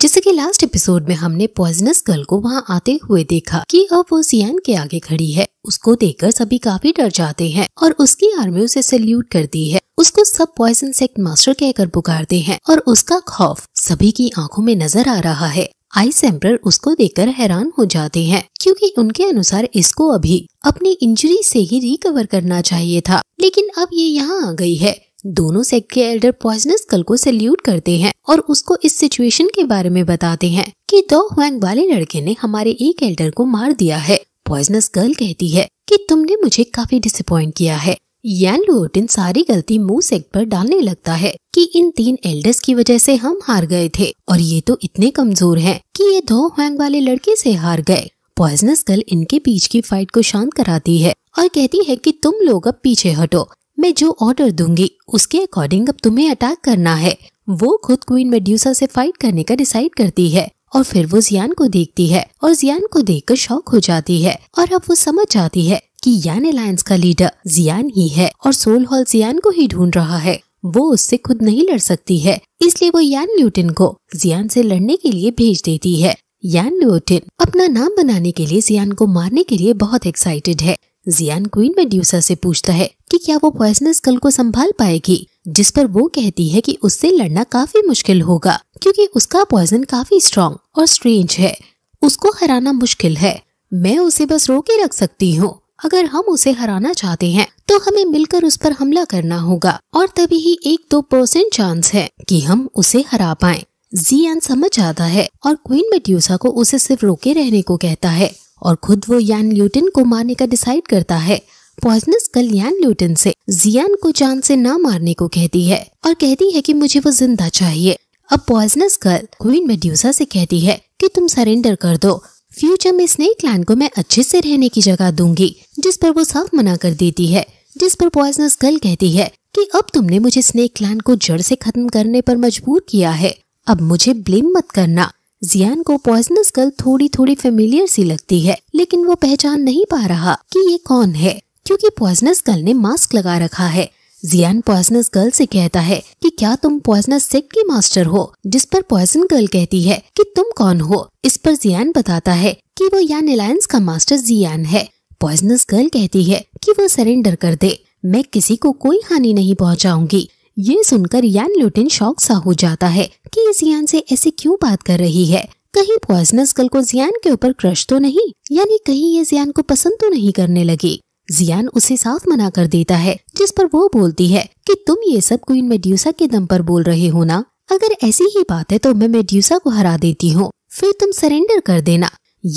जैसे कि last episode में हमने पॉइजनस गर्ल को वहाँ आते हुए देखा कि अब वो सियान के आगे खड़ी है उसको देखकर सभी काफी डर जाते हैं और उसकी आर्मी उसे सल्यूट करती है उसको सब पॉइजन सेक्ट मास्टर कहकर पुकारते हैं और उसका खौफ सभी की आंखों में नजर आ रहा है आई सैम्पलर उसको देखकर हैरान हो जाते हैं क्योंकि उनके अनुसार इसको अभी अपनी इंजरी से ही रिकवर करना चाहिए था लेकिन अब ये यहाँ आ गई है दोनों सेक्ट के एल्डर पॉइजनस कल को सैल्यूट करते हैं और उसको इस सिचुएशन के बारे में बताते हैं कि दो हुएंग वाले लड़के ने हमारे एक एल्डर को मार दिया है पॉइजनस गर्ल कहती है कि तुमने मुझे काफी डिसअपॉइंट किया है यान लुओटिन सारी गलती मू सेक्ट पर डालने लगता है कि इन तीन एल्डर्स की वजह से हम हार गए थे और ये तो इतने कमजोर है की ये दो हुएंग वाले लड़के ऐसी हार गए पॉइजनस गर्ल इनके बीच की फाइट को शांत कराती है और कहती है कि तुम लोग अब पीछे हटो मैं जो ऑर्डर दूंगी उसके अकॉर्डिंग अब तुम्हें अटैक करना है वो खुद क्वीन मेड्यूसा से फाइट करने का डिसाइड करती है और फिर वो जियान को देखती है और जियान को देख कर शौक हो जाती है और अब वो समझ जाती है कि यान अलायंस का लीडर जियान ही है और सोल हॉल जियान को ही ढूंढ रहा है वो उससे खुद नहीं लड़ सकती है इसलिए वो यान न्यूटन को जियान से लड़ने के लिए भेज देती है यान न्यूटन अपना नाम बनाने के लिए जियान को मारने के लिए बहुत एक्साइटेड है जियान क्वीन मेड्यूसा से पूछता है कि क्या वो पॉइसनस कल को संभाल पाएगी जिस पर वो कहती है कि उससे लड़ना काफी मुश्किल होगा क्योंकि उसका पॉइजन काफी स्ट्रॉन्ग और स्ट्रेंज है उसको हराना मुश्किल है मैं उसे बस रोके रख सकती हूँ अगर हम उसे हराना चाहते हैं तो हमें मिलकर उस पर हमला करना होगा और तभी ही एक दो परसेंट चांस है कि हम उसे हरा पाए जी समझ आता है और क्वीन मेड्यूसा को उसे सिर्फ रोके रहने को कहता है और खुद वो यान ल्यूटिन को मारने का डिसाइड करता है पॉइजनस कल यान ल्यूटिन से जियान को जान से ना मारने को कहती है और कहती है कि मुझे वो जिंदा चाहिए अब पॉइजनस गर्ल क्वीन मेड्यूसा से कहती है कि तुम सरेंडर कर दो फ्यूचर में स्नेक क्लैन को मैं अच्छे से रहने की जगह दूंगी जिस पर वो साफ मना कर देती है जिस पर पॉइजनस गर्ल कहती है कि अब तुमने मुझे स्नेक क्लैन को जड़ से खत्म करने पर मजबूर किया है अब मुझे ब्लेम मत करना जियान को पॉइजनस गर्ल थोड़ी थोड़ी फेमिलियर सी लगती है लेकिन वो पहचान नहीं पा रहा कि ये कौन है क्योंकि पॉइजनस गर्ल ने मास्क लगा रखा है जियान पॉइजनस गर्ल से कहता है कि क्या तुम पॉइजनस सेट की मास्टर हो जिस पर पॉइजन गर्ल कहती है कि तुम कौन हो इस पर जियान बताता है कि वो यान अलायंस का मास्टर जियान है पॉइजनस गर्ल कहती है कि वो सरेंडर कर दे मैं किसी को कोई हानि नहीं पहुंचाऊंगी ये सुनकर यान लुटिन शौक सा हो जाता है कि ये जियान से ऐसे क्यों बात कर रही है कहीं पॉइजनस कल को जियान के ऊपर क्रश तो नहीं यानी कहीं ये जियान को पसंद तो नहीं करने लगी जियान उसे साफ मना कर देता है जिस पर वो बोलती है कि तुम ये सब क्वीन मेड्यूसा के दम पर बोल रहे हो ना अगर ऐसी ही बात है तो मैं मेड्यूसा को हरा देती हूँ फिर तुम सरेंडर कर देना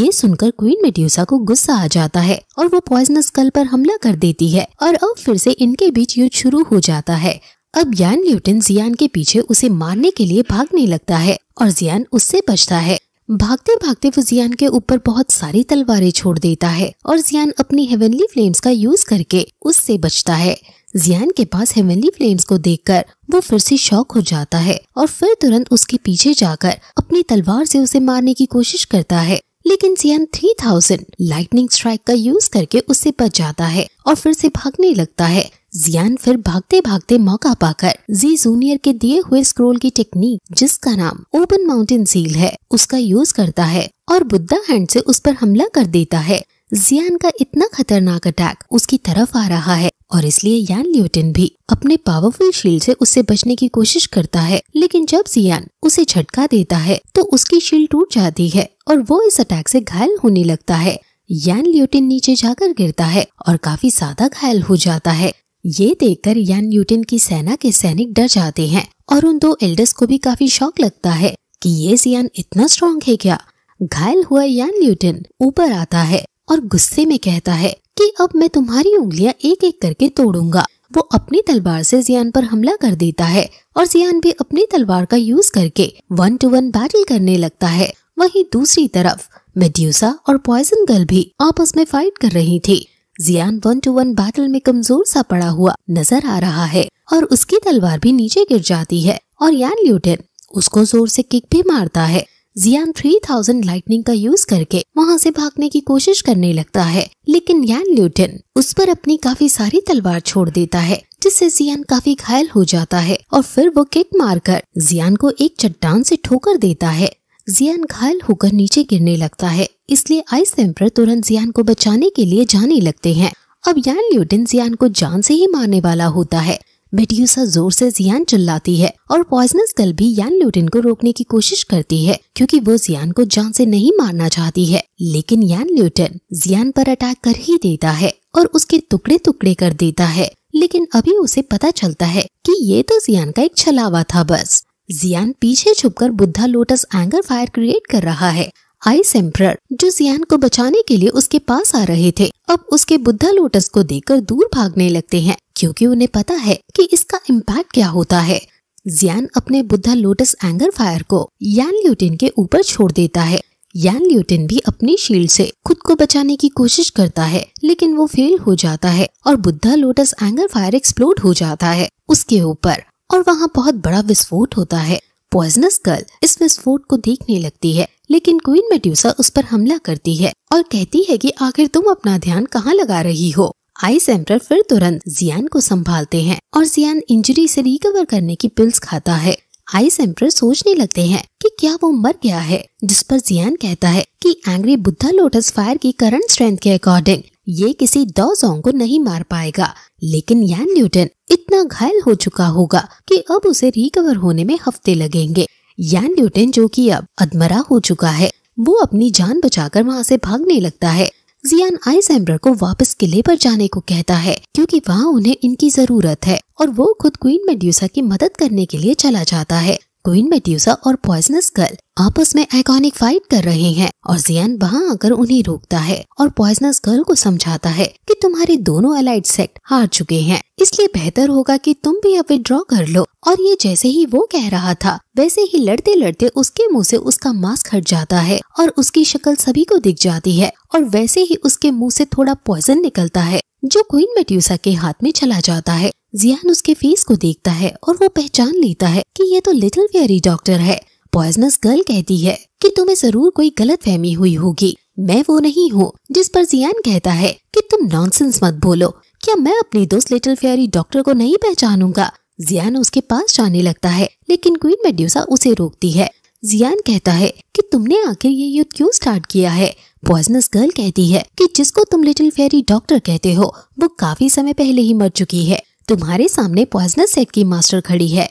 ये सुनकर क्वीन मेड्यूसा को गुस्सा आ जाता है और वो पॉइजनस कल पर हमला कर देती है और अब फिर से इनके बीच युद्ध शुरू हो जाता है अब यान ल्यूटन जियान के पीछे उसे मारने के लिए भागने लगता है और जियान उससे बचता है भागते भागते वो जियान के ऊपर बहुत सारी तलवारें छोड़ देता है और जियान अपनी हेवनली फ्लेम्स का यूज करके उससे बचता है जियान के पास हेवनली फ्लेम्स को देखकर वो फिर से शॉक हो जाता है और फिर तुरंत उसके पीछे जाकर अपनी तलवार से उसे मारने की कोशिश करता है लेकिन थ्री 3000 लाइटनिंग स्ट्राइक का यूज करके उससे बच जाता है और फिर से भागने लगता है जियान फिर भागते भागते मौका पाकर जी जूनियर के दिए हुए स्क्रोल की टेक्निक जिसका नाम ओपन माउंटेन सील है उसका यूज करता है और बुद्धा हैंड से उस पर हमला कर देता है जियान का इतना खतरनाक अटैक उसकी तरफ आ रहा है और इसलिए यान ल्यूटिन भी अपने पावरफुल शील्ड से उससे बचने की कोशिश करता है लेकिन जब जियान उसे झटका देता है तो उसकी शील्ड टूट जाती है और वो इस अटैक से घायल होने लगता है यान ल्यूटिन नीचे जाकर गिरता है और काफी ज्यादा घायल हो जाता है ये देखकर यान न्यूटन की सेना के सैनिक डर जाते हैं और उन दो एल्डर्स को भी काफी शौक लगता है कि ये जियान इतना स्ट्रांग है क्या घायल हुआ यान न्यूटन ऊपर आता है और गुस्से में कहता है कि अब मैं तुम्हारी उंगलियां एक एक करके तोड़ूंगा वो अपनी तलवार से जियान पर हमला कर देता है और जियान भी अपनी तलवार का यूज करके वन टू वन बैटल करने लगता है वहीं दूसरी तरफ मेड्यूसा और पॉइजन गर्ल भी आपस में फाइट कर रही थी Jian one two one battle में कमजोर सा पड़ा हुआ नजर आ रहा है और उसकी तलवार भी नीचे गिर जाती है और यान ल्यूटन उसको जोर से किक भी मारता है जियान 3000 लाइटनिंग का यूज करके वहाँ से भागने की कोशिश करने लगता है लेकिन यान ल्यूटन उस पर अपनी काफी सारी तलवार छोड़ देता है जिससे जियान काफी घायल हो जाता है और फिर वो किक मारकर जियान को एक चट्टान से ठोकर देता है जियान घायल होकर नीचे गिरने लगता है इसलिए आइस एम्पर तुरंत जियान को बचाने के लिए जाने लगते हैं अब यान ल्यूटन जियान को जान से ही मारने वाला होता है मेड्यूसा जोर से जियान चिल्लाती है और पॉइजनस गल भी यान ल्यूटिन को रोकने की कोशिश करती है क्योंकि वो जियान को जान से नहीं मारना चाहती है लेकिन यान ल्यूटिन जियान पर अटैक कर ही देता है और उसके टुकड़े टुकड़े कर देता है लेकिन अभी उसे पता चलता है कि ये तो जियान का एक छलावा था बस जियान पीछे छुपकर Buddha lotus anger fire create कर रहा है आइस एम्प्रर जो जियान को बचाने के लिए उसके पास आ रहे थे अब उसके बुद्धा लोटस को देखकर दूर भागने लगते हैं क्योंकि उन्हें पता है कि इसका इम्पैक्ट क्या होता है जियान अपने बुद्धा लोटस एंगर फायर को यान ल्यूटिन के ऊपर छोड़ देता है यान ल्यूटिन भी अपनी शील्ड से खुद को बचाने की कोशिश करता है लेकिन वो फेल हो जाता है और Buddha lotus anger fire explode हो जाता है उसके ऊपर और वहाँ बहुत बड़ा विस्फोट होता है पॉइजनस गर्ल इस विस्फोट को देखने लगती है लेकिन क्वीन मेड्यूसा उस पर हमला करती है और कहती है कि आखिर तुम अपना ध्यान कहाँ लगा रही हो आइस एम्पर फिर तुरंत जियान को संभालते हैं और जियान इंजरी से रिकवर करने की पिल्स खाता है आइस एम्पर सोचने लगते हैं कि क्या वो मर गया है जिस पर जियान कहता है कि एंग्री बुद्धा लोटस फायर की करंट स्ट्रेंथ के अकॉर्डिंग ये किसी दो जोंग को नहीं मार पाएगा लेकिन यान न्यूटन इतना घायल हो चुका होगा कि अब उसे रिकवर होने में हफ्ते लगेंगे यान न्यूटन जो कि अब अधमरा हो चुका है वो अपनी जान बचाकर वहाँ से भागने लगता है जियान आइसैम्बर को वापस किले पर जाने को कहता है क्योंकि वहाँ उन्हें इनकी जरूरत है और वो खुद क्वीन मेड्यूसा की मदद करने के लिए चला जाता है क्वीन मेड्यूसा और पॉइजनस गर्ल आपस में आइकॉनिक फाइट कर रहे हैं और जियान वहाँ आकर उन्हें रोकता है और पॉइजनस गर्ल को समझाता है कि तुम्हारे दोनों अलाइड सेक्ट हार चुके हैं इसलिए बेहतर होगा कि तुम भी अब विड्रॉ कर लो और ये जैसे ही वो कह रहा था वैसे ही लड़ते लड़ते उसके मुंह से उसका मास्क हट जाता है और उसकी शक्ल सभी को दिख जाती है और वैसे ही उसके मुँह से थोड़ा पॉइजन निकलता है जो क्वीन मेड्यूसा के हाथ में चला जाता है जियान उसके फेस को देखता है और वो पहचान लेता है कि ये तो लिटिल फेरी डॉक्टर है पॉइजनस गर्ल कहती है कि तुम्हें जरूर कोई गलत फहमी हुई होगी मैं वो नहीं हूँ जिस पर जियान कहता है कि तुम नॉनसेंस मत बोलो क्या मैं अपनी दोस्त लिटिल फेरी डॉक्टर को नहीं पहचानूंगा जियान उसके पास जाने लगता है लेकिन क्वीन मेड्यूसा उसे रोकती है जियान कहता है कि तुमने आखिर ये युद्ध क्यों स्टार्ट किया है पॉइजनस गर्ल कहती है कि जिसको तुम लिटिल फेरी डॉक्टर कहते हो वो काफी समय पहले ही मर चुकी है तुम्हारे सामने पॉइजनस सेट की मास्टर खड़ी है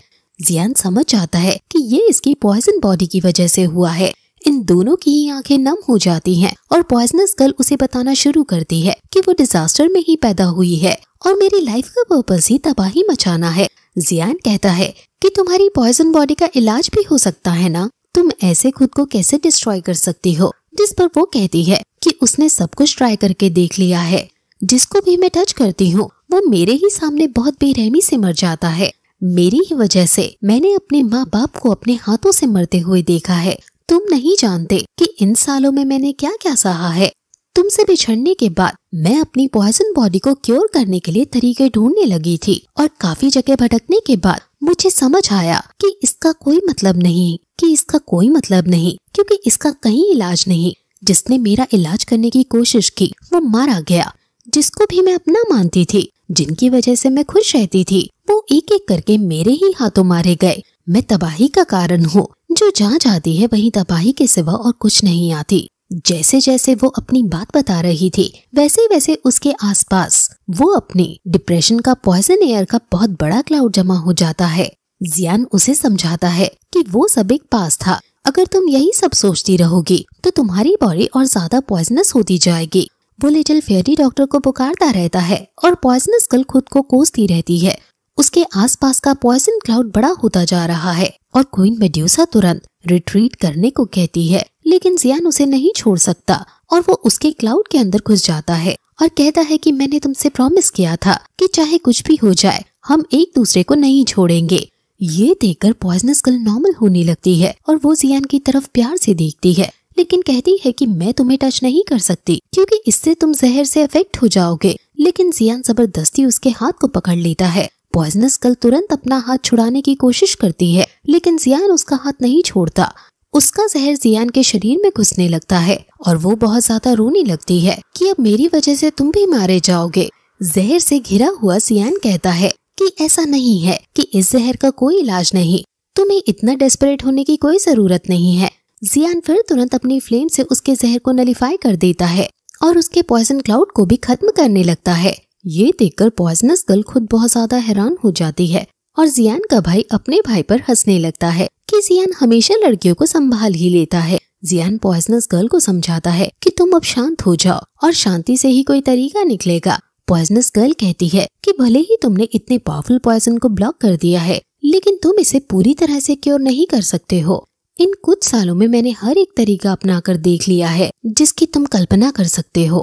जियान समझ जाता है कि ये इसकी पॉइजन बॉडी की वजह से हुआ है इन दोनों की ही आंखें नम हो जाती हैं और पॉइजनस गर्ल उसे बताना शुरू करती है कि वो डिजास्टर में ही पैदा हुई है और मेरी लाइफ का पर्पज ही तबाही मचाना है जियान कहता है कि तुम्हारी पॉइजन बॉडी का इलाज भी हो सकता है ना तुम ऐसे खुद को कैसे डिस्ट्रॉय कर सकती हो जिस पर वो कहती है कि उसने सब कुछ ट्राई करके देख लिया है जिसको भी मैं टच करती हूँ वो मेरे ही सामने बहुत बेरहमी से मर जाता है मेरी ही वजह से मैंने अपने माँ बाप को अपने हाथों से मरते हुए देखा है तुम नहीं जानते कि इन सालों में मैंने क्या क्या सहा है तुमसे बिछड़ने के बाद मैं अपनी पॉइजन बॉडी को क्योर करने के लिए तरीके ढूंढने लगी थी और काफी जगह भटकने के बाद मुझे समझ आया कि इसका कोई मतलब नहीं कि इसका कोई मतलब नहीं क्योंकि इसका कहीं इलाज नहीं जिसने मेरा इलाज करने की कोशिश की वो मारा गया जिसको भी मैं अपना मानती थी जिनकी वजह से मैं खुश रहती थी वो एक एक करके मेरे ही हाथों मारे गए मैं तबाही का कारण हूँ जो जहाँ जाती है वही तबाही के सिवा और कुछ नहीं आती जैसे जैसे वो अपनी बात बता रही थी वैसे वैसे उसके आसपास वो अपने डिप्रेशन का पॉइजन एयर का बहुत बड़ा क्लाउड जमा हो जाता है जियान उसे समझाता है कि वो सब एक पास था अगर तुम यही सब सोचती रहोगी तो तुम्हारी बॉडी और ज्यादा पॉइजनस होती जाएगी वो लिटिल फेयरी डॉक्टर को पुकारता रहता है और पॉइजनस गल खुद को कोसती रहती है उसके आसपास का पॉइजन क्लाउड बड़ा होता जा रहा है और क्वीन मेड्यूसा तुरंत रिट्रीट करने को कहती है लेकिन जियान उसे नहीं छोड़ सकता और वो उसके क्लाउड के अंदर घुस जाता है और कहता है कि मैंने तुमसे प्रॉमिस किया था कि चाहे कुछ भी हो जाए हम एक दूसरे को नहीं छोड़ेंगे ये देखकर पॉइजनस गल नॉर्मल होने लगती है और वो जियान की तरफ प्यार से देखती है लेकिन कहती है कि मैं तुम्हें टच नहीं कर सकती क्योंकि इससे तुम जहर से अफेक्ट हो जाओगे लेकिन जियान जबरदस्ती उसके हाथ को पकड़ लेता है पॉइजनस कल तुरंत अपना हाथ छुड़ाने की कोशिश करती है लेकिन जियान उसका हाथ नहीं छोड़ता उसका जहर जियान के शरीर में घुसने लगता है और वो बहुत ज्यादा रोने लगती है कि अब मेरी वजह से तुम भी मारे जाओगे जहर से घिरा हुआ सियान कहता है कि ऐसा नहीं है कि इस जहर का कोई इलाज नहीं तुम्हें इतना डेस्परेट होने की कोई जरूरत नहीं है जियान फिर तुरंत अपनी फ्लेम से उसके जहर को नलीफाई कर देता है और उसके पॉइजन क्लाउड को भी खत्म करने लगता है ये देखकर पॉइजनस गर्ल खुद बहुत ज्यादा हैरान हो जाती है और जियान का भाई अपने भाई पर हंसने लगता है कि जियान हमेशा लड़कियों को संभाल ही लेता है जियान पॉइजनस गर्ल को समझाता है कि तुम अब शांत हो जाओ और शांति से ही कोई तरीका निकलेगा पॉइजनस गर्ल कहती है कि भले ही तुमने इतने पावरफुल पॉइजन को ब्लॉक कर दिया है लेकिन तुम इसे पूरी तरह से क्योर नहीं कर सकते हो इन कुछ सालों में मैंने हर एक तरीका अपना कर देख लिया है जिसकी तुम कल्पना कर सकते हो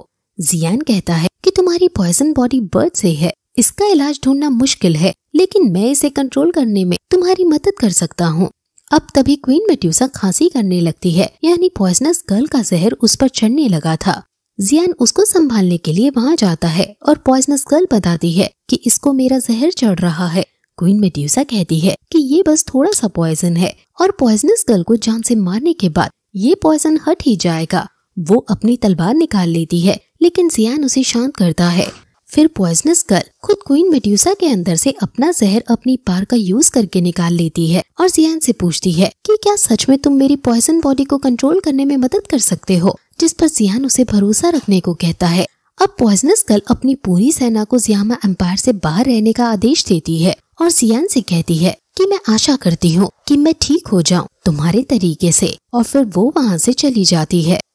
जियान कहता है कि तुम्हारी पॉइजन बॉडी बर्ड से है इसका इलाज ढूंढना मुश्किल है लेकिन मैं इसे कंट्रोल करने में तुम्हारी मदद कर सकता हूँ अब तभी क्वीन मेट्यूसा खांसी करने लगती है यानी पॉइजनस गर्ल का जहर उस पर चढ़ने लगा था जियान उसको संभालने के लिए वहाँ जाता है और पॉइजनस गर्ल बताती है कि इसको मेरा जहर चढ़ रहा है क्वीन मेड्यूसा कहती है कि ये बस थोड़ा सा पॉइजन है और पॉइजनस गर्ल को जान से मारने के बाद ये पॉइजन हट ही जाएगा वो अपनी तलवार निकाल लेती है लेकिन सियान उसे शांत करता है फिर पॉइजनस गर्ल खुद क्वीन मेड्यूसा के अंदर से अपना जहर अपनी पार का यूज करके निकाल लेती है और सियान से पूछती है कि क्या सच में तुम मेरी पॉइजन बॉडी को कंट्रोल करने में मदद कर सकते हो जिस पर सियान उसे भरोसा रखने को कहता है अब पॉइजनस गर्ल अपनी पूरी सेना को जियामा एम्पायर से बाहर रहने का आदेश देती है और सियान से कहती है कि मैं आशा करती हूँ कि मैं ठीक हो जाऊँ तुम्हारे तरीके से और फिर वो वहाँ से चली जाती है